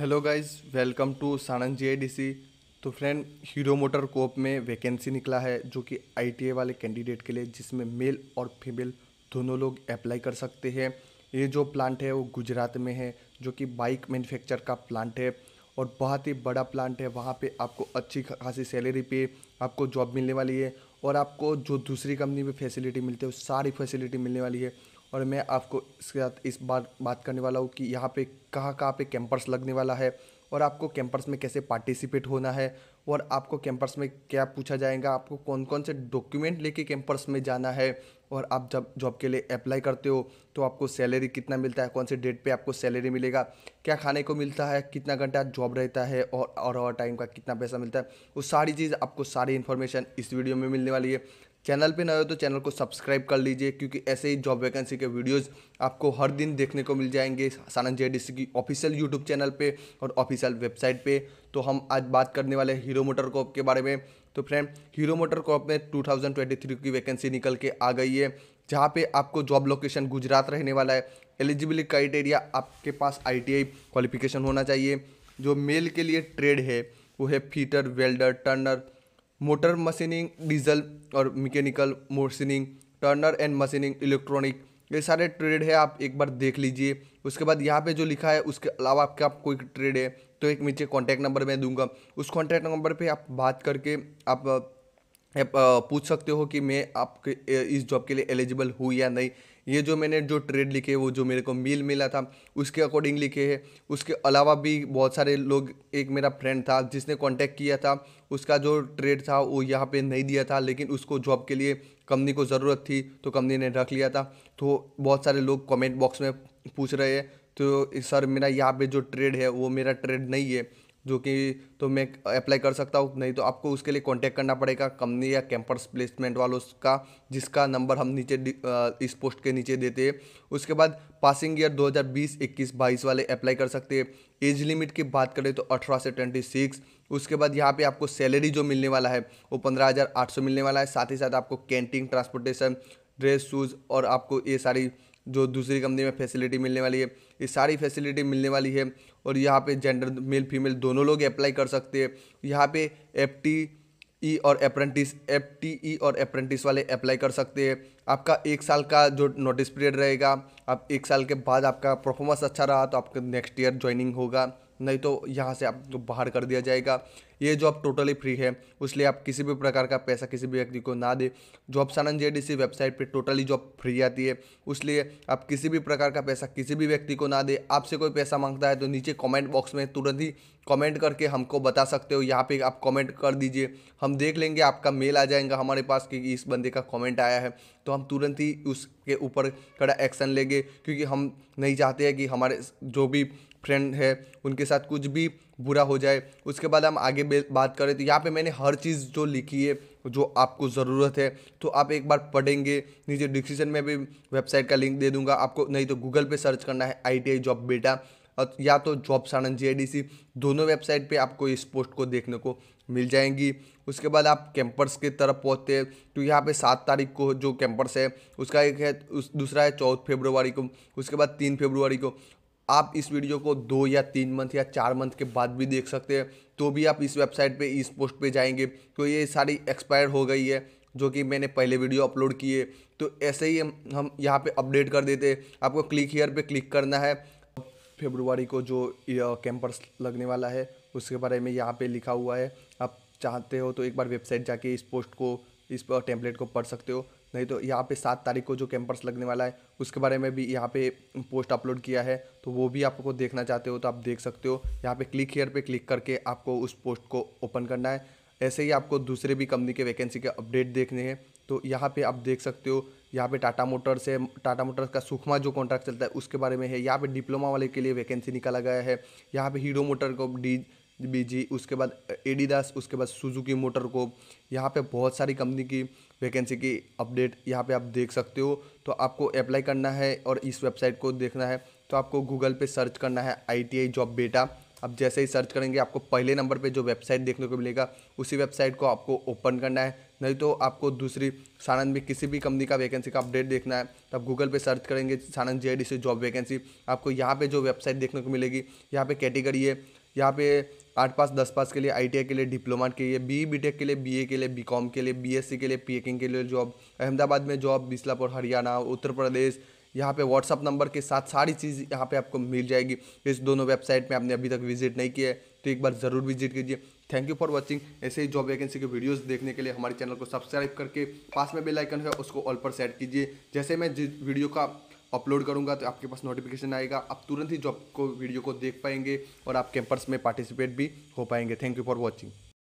hello guys welcome to Sanand GIDC तो friend Hero Motor Corp में vacancy निकला है जो कि आईटीए वाले कैंडिडेट के लिए जिसमें मेल और फीमेल दोनों लोग अप्लाई कर सकते हैं ये जो प्लांट है वो गुजरात में है जो कि बाइक मैन्युफैक्चर का प्लांट है और बहुत ही बड़ा प्लांट है वहाँ पे आपको अच्छी खासी सैलरी पे आपको जॉब मिलने वाली है और आपको जो दूसरी कंपनी में फैसिलिटी मिलती है वो सारी फैसिलिटी मिलने वाली है और मैं आपको इसके साथ इस बात बात करने वाला हूँ कि यहाँ पे कहाँ कहाँ पे कैंपर्स लगने वाला है और आपको कैंपर्स में कैसे पार्टिसिपेट होना है और आपको कैंपर्स में क्या पूछा जाएगा आपको कौन कौन से डॉक्यूमेंट लेके कैंपर्स में जाना है और आप जब जॉब के लिए अप्लाई करते हो तो आपको सैलरी कितना मिलता है कौन से डेट पे आपको सैलरी मिलेगा क्या खाने को मिलता है कितना घंटा जॉब रहता है और और टाइम का कितना पैसा मिलता है वो सारी चीज़ आपको सारी इन्फॉर्मेशन इस वीडियो में मिलने वाली है चैनल पे नए हो तो चैनल को सब्सक्राइब कर लीजिए क्योंकि ऐसे ही जॉब वैकेंसी के वीडियोस आपको हर दिन देखने को मिल जाएंगे सानंद जे डी की ऑफिशियल यूट्यूब चैनल पे और ऑफिशियल वेबसाइट पे तो हम आज बात करने वाले हैं हीरो मोटर कॉप के बारे में तो फ्रेंड हीरो मोटर कॉप में टू की वैकेंसी निकल के आ गई है जहाँ पे आपको जॉब लोकेशन गुजरात रहने वाला है एलिजिबिलिटी क्राइटेरिया आपके पास आई क्वालिफिकेशन होना चाहिए जो मेल के लिए ट्रेड है वो है fitter welder turner motor machining diesel और mechanical machining turner and machining electronic ये सारे ट्रेड है आप एक बार देख लीजिए उसके बाद यहाँ पे जो लिखा है उसके अलावा आपके आप कोई ट्रेड है तो एक नीचे कॉन्टैक्ट नंबर मैं दूंगा उस कॉन्टैक्ट नंबर पे आप बात करके आप, आप पूछ सकते हो कि मैं आपके इस जॉब के लिए एलिजिबल हूँ या नहीं ये जो मैंने जो ट्रेड लिखे वो जो मेरे को मील मिला था उसके अकॉर्डिंग लिखे है उसके अलावा भी बहुत सारे लोग एक मेरा फ्रेंड था जिसने कॉन्टेक्ट किया था उसका जो ट्रेड था वो यहाँ पे नहीं दिया था लेकिन उसको जॉब के लिए कंपनी को ज़रूरत थी तो कंपनी ने रख लिया था तो बहुत सारे लोग कॉमेंट बॉक्स में पूछ रहे हैं तो सर मेरा यहाँ पे जो ट्रेड है वो मेरा ट्रेड नहीं है जो कि तो मैं अप्लाई कर सकता हूँ नहीं तो आपको उसके लिए कांटेक्ट करना पड़ेगा कंपनी या कैंपस प्लेसमेंट वालों का जिसका नंबर हम नीचे इस पोस्ट के नीचे देते हैं उसके बाद पासिंग ईयर 2020 21 22 वाले अप्लाई कर सकते हैं एज लिमिट की बात करें तो 18 से 26 उसके बाद यहाँ पे आपको सैलरी जो मिलने वाला है वो पंद्रह मिलने वाला है साथ ही साथ आपको कैंटीन ट्रांसपोर्टेशन ड्रेस शूज़ और आपको ये सारी जो दूसरी कंपनी में फैसिलिटी मिलने वाली है ये सारी फैसिलिटी मिलने वाली है और यहाँ पे जेंडर मेल फीमेल दोनों लोग अप्लाई कर सकते हैं यहाँ पे एफ टी ई और अप्रेंटिस एफ टी ई और अप्रेंटिस वाले अप्लाई कर सकते हैं आपका एक साल का जो नोटिस पीरियड रहेगा आप एक साल के बाद आपका परफॉर्मेंस अच्छा रहा तो आपका नेक्स्ट ईयर ज्वाइनिंग होगा नहीं तो यहाँ से आपको तो बाहर कर दिया जाएगा ये जॉब टोटली फ्री है इसलिए आप किसी भी प्रकार का पैसा किसी भी व्यक्ति को ना दें जॉब सानंद जे वेबसाइट पर टोटली जॉब फ्री आती है इसलिए आप किसी भी प्रकार का पैसा किसी भी व्यक्ति को ना दें आपसे कोई पैसा मांगता है तो नीचे कॉमेंट बॉक्स में तुरंत ही कॉमेंट करके हमको बता सकते हो यहाँ पे आप कॉमेंट कर दीजिए हम देख लेंगे आपका मेल आ जाएगा हमारे पास कि इस बंदे का कॉमेंट आया है तो हम तुरंत ही उसके ऊपर खड़ा एक्शन लेंगे क्योंकि हम नहीं चाहते हैं कि हमारे जो भी फ्रेंड है उनके साथ कुछ भी पूरा हो जाए उसके बाद हम आगे बात करें तो यहाँ पे मैंने हर चीज़ जो लिखी है जो आपको ज़रूरत है तो आप एक बार पढ़ेंगे नीचे डिस्क्रिप्शन में भी वेबसाइट का लिंक दे दूंगा आपको नहीं तो गूगल पे सर्च करना है आई जॉब बेटा या तो जॉब सानंद जी दोनों वेबसाइट पे आपको इस पोस्ट को देखने को मिल जाएंगी उसके बाद आप कैंपर्स की तरफ पहुँचते हैं तो यहाँ पे सात तारीख को जो कैंपर्स है उसका एक है उस दूसरा है चौदह फेबरवरी को उसके बाद तीन फेबरवरी को आप इस वीडियो को दो या तीन मंथ या चार मंथ के बाद भी देख सकते हैं तो भी आप इस वेबसाइट पे इस पोस्ट पे जाएंगे तो ये सारी एक्सपायर हो गई है जो कि मैंने पहले वीडियो अपलोड किए तो ऐसे ही हम हम यहाँ पे अपडेट कर देते आपको क्लिक हेयर पे क्लिक करना है फेब्रुवरी को जो कैंपस uh, लगने वाला है उसके बारे में यहाँ पर लिखा हुआ है आप चाहते हो तो एक बार वेबसाइट जाके इस पोस्ट को इस टेम्पलेट uh, को पढ़ सकते हो नहीं तो यहाँ पे सात तारीख को जो कैंपस लगने वाला है उसके बारे में भी यहाँ पे पोस्ट अपलोड किया है तो वो भी आपको देखना चाहते हो तो आप देख सकते हो यहाँ पे क्लिक हेयर पे क्लिक करके आपको उस पोस्ट को ओपन करना है ऐसे ही आपको दूसरे भी कंपनी के वैकेंसी के अपडेट देखने हैं तो यहाँ पर आप देख सकते हो यहाँ पर टाटा मोटर्स है टाटा मोटर्स का सुखमा जो कॉन्ट्रैक्ट चलता है उसके बारे में है यहाँ पर डिप्लोमा वाले के लिए वैकेंसी निकाला गया है यहाँ पर हीरो मोटर को डी बीजी उसके बाद एडिडास उसके बाद सुजुकी मोटर को यहाँ पे बहुत सारी कंपनी की वैकेंसी की अपडेट यहाँ पे आप देख सकते हो तो आपको अप्लाई करना है और इस वेबसाइट को देखना है तो आपको गूगल पे सर्च करना है आई जॉब बेटा आप जैसे ही सर्च करेंगे आपको पहले नंबर पे जो वेबसाइट देखने को मिलेगा उसी वेबसाइट को आपको ओपन करना है नहीं तो आपको दूसरी सानंद में किसी भी कंपनी का वैकेंसी का अपडेट देखना है तो आप गूगल पे सर्च करेंगे सानंद जे से जॉब वैकेंसी आपको यहाँ पे जो वेबसाइट देखने को मिलेगी यहाँ पे कैटेगरी है यहाँ पे आठ पास दस पास के लिए आई के लिए डिप्लोमा के लिए बी बी e, के लिए बी के लिए बी के लिए बी के लिए पी के लिए जॉब अहमदाबाद में जॉब बिस्लापुर हरियाणा उत्तर प्रदेश यहाँ पे व्हाट्सअप नंबर के साथ सारी चीज़ यहाँ पे आपको मिल जाएगी इस दोनों वेबसाइट में आपने अभी तक विजिट नहीं किया है तो एक बार ज़रूर विजिट कीजिए थैंक यू फॉर वाचिंग ऐसे ही जॉब वैकेंसी के वीडियोस देखने के लिए हमारे चैनल को सब्सक्राइब करके पास में बेल आइकन है उसको ऑल पर सेट कीजिए जैसे मैं जिस वीडियो का अपलोड करूँगा तो आपके पास नोटिफिकेशन आएगा आप तुरंत ही जॉब को वीडियो को देख पाएंगे और आप कैंपस में पार्टिसिपेट भी हो पाएंगे थैंक यू फॉर वॉचिंग